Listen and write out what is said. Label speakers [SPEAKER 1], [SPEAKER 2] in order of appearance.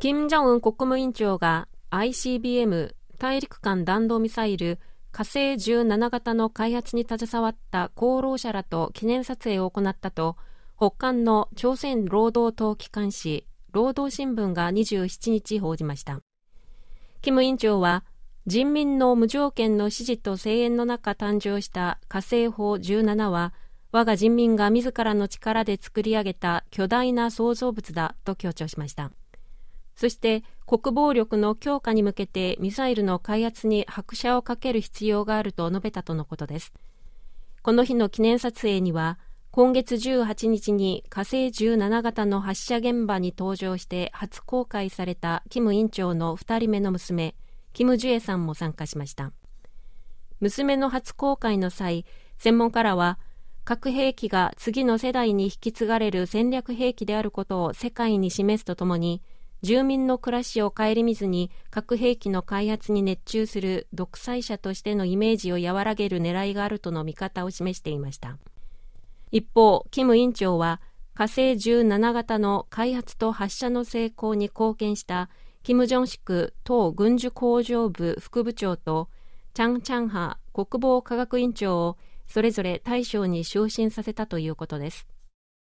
[SPEAKER 1] 金正恩国務委員長が ICBM 大陸間弾道ミサイル火星17型の開発に携わった功労者らと記念撮影を行ったと北韓の朝鮮労働党機関紙労働新聞が27日報じました金委員長は人民の無条件の支持と声援の中誕生した火星法17は我が人民が自らの力で作り上げた巨大な創造物だと強調しましたそして国防力の強化に向けてミサイルの開発に拍車をかける必要があると述べたとのことです。この日の記念撮影には、今月18日に火星17型の発射現場に登場して初公開されたキム委員長の2人目の娘、キム・ジュエさんも参加しました。娘の初公開の際、専門家らは、核兵器が次の世代に引き継がれる戦略兵器であることを世界に示すとともに、住民の暮らしを顧みずに核兵器の開発に熱中する独裁者としてのイメージを和らげる狙いがあるとの見方を示していました一方キム員長は火星17型の開発と発射の成功に貢献したキム・ジョンシク党軍需工場部副部長とチャン・チャンハ国防科学委員長をそれぞれ大将に昇進させたということです